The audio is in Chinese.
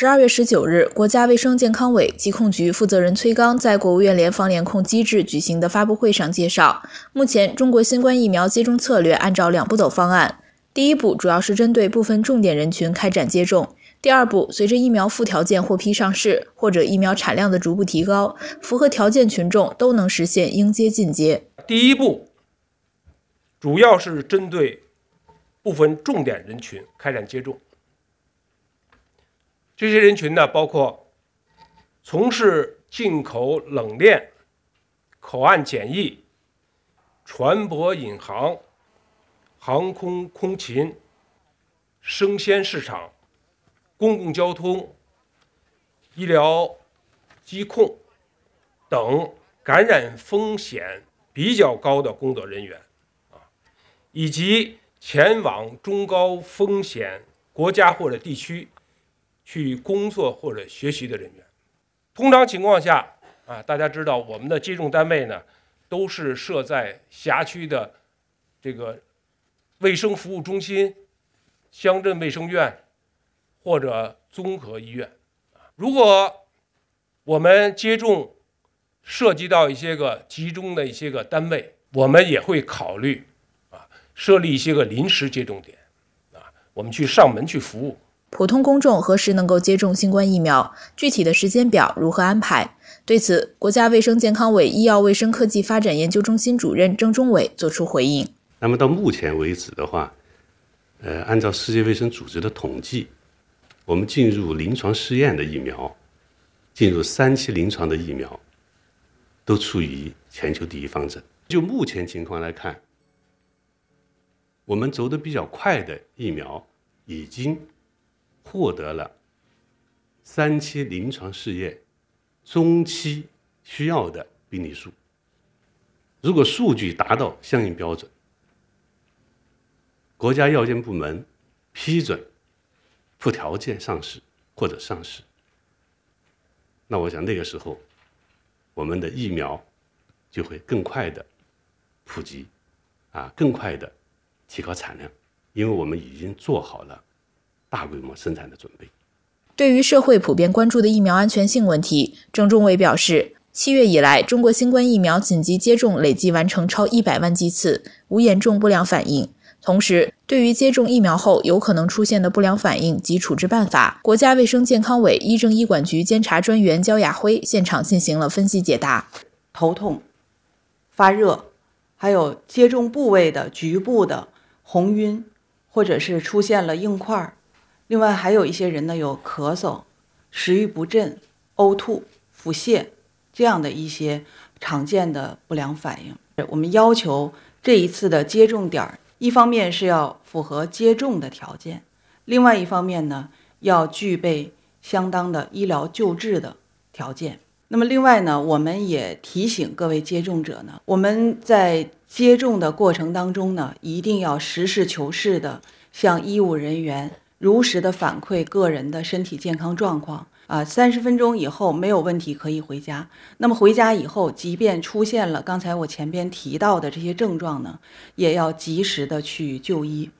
十二月十九日，国家卫生健康委疾控局负责人崔刚在国务院联防联控机制举行的发布会上介绍，目前中国新冠疫苗接种策略按照两步走方案，第一步主要是针对部分重点人群开展接种，第二步随着疫苗附条件获批上市或者疫苗产量的逐步提高，符合条件群众都能实现应接尽接。第一步主要是针对部分重点人群开展接种。这些人群呢，包括从事进口冷链、口岸检疫、船舶引航、航空空勤、生鲜市场、公共交通、医疗、疾控等感染风险比较高的工作人员啊，以及前往中高风险国家或者地区。去工作或者学习的人员，通常情况下啊，大家知道我们的接种单位呢，都是设在辖区的这个卫生服务中心、乡镇卫生院或者综合医院。啊，如果我们接种涉及到一些个集中的一些个单位，我们也会考虑啊，设立一些个临时接种点啊，我们去上门去服务。普通公众何时能够接种新冠疫苗？具体的时间表如何安排？对此，国家卫生健康委医药卫生科技发展研究中心主任郑中伟作出回应。那么到目前为止的话，呃，按照世界卫生组织的统计，我们进入临床试验的疫苗，进入三期临床的疫苗，都处于全球第一方阵。就目前情况来看，我们走得比较快的疫苗已经。获得了三期临床试验中期需要的病例数。如果数据达到相应标准，国家药监部门批准附条件上市或者上市，那我想那个时候，我们的疫苗就会更快的普及，啊，更快的提高产量，因为我们已经做好了。大规模生产的准备。对于社会普遍关注的疫苗安全性问题，郑仲伟表示，七月以来，中国新冠疫苗紧急接种累计完成超一百万剂次，无严重不良反应。同时，对于接种疫苗后有可能出现的不良反应及处置办法，国家卫生健康委医政医管局监察专员焦亚辉现场进行了分析解答。头痛、发热，还有接种部位的局部的红晕，或者是出现了硬块。另外还有一些人呢，有咳嗽、食欲不振、呕吐、腹泻这样的一些常见的不良反应。我们要求这一次的接种点，一方面是要符合接种的条件，另外一方面呢，要具备相当的医疗救治的条件。那么另外呢，我们也提醒各位接种者呢，我们在接种的过程当中呢，一定要实事求是的向医务人员。如实的反馈个人的身体健康状况啊，三十分钟以后没有问题可以回家。那么回家以后，即便出现了刚才我前边提到的这些症状呢，也要及时的去就医。